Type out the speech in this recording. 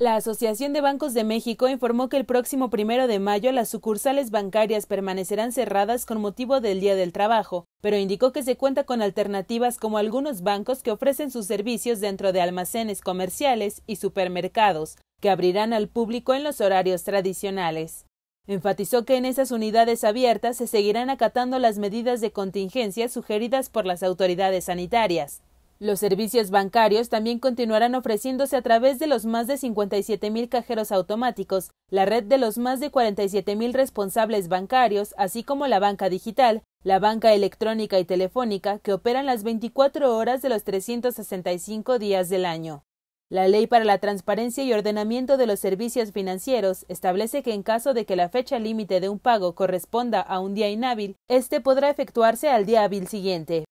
La Asociación de Bancos de México informó que el próximo primero de mayo las sucursales bancarias permanecerán cerradas con motivo del Día del Trabajo, pero indicó que se cuenta con alternativas como algunos bancos que ofrecen sus servicios dentro de almacenes comerciales y supermercados, que abrirán al público en los horarios tradicionales. Enfatizó que en esas unidades abiertas se seguirán acatando las medidas de contingencia sugeridas por las autoridades sanitarias, los servicios bancarios también continuarán ofreciéndose a través de los más de 57.000 cajeros automáticos, la red de los más de 47.000 responsables bancarios, así como la banca digital, la banca electrónica y telefónica, que operan las 24 horas de los 365 días del año. La Ley para la Transparencia y Ordenamiento de los Servicios Financieros establece que en caso de que la fecha límite de un pago corresponda a un día inhábil, éste podrá efectuarse al día hábil siguiente,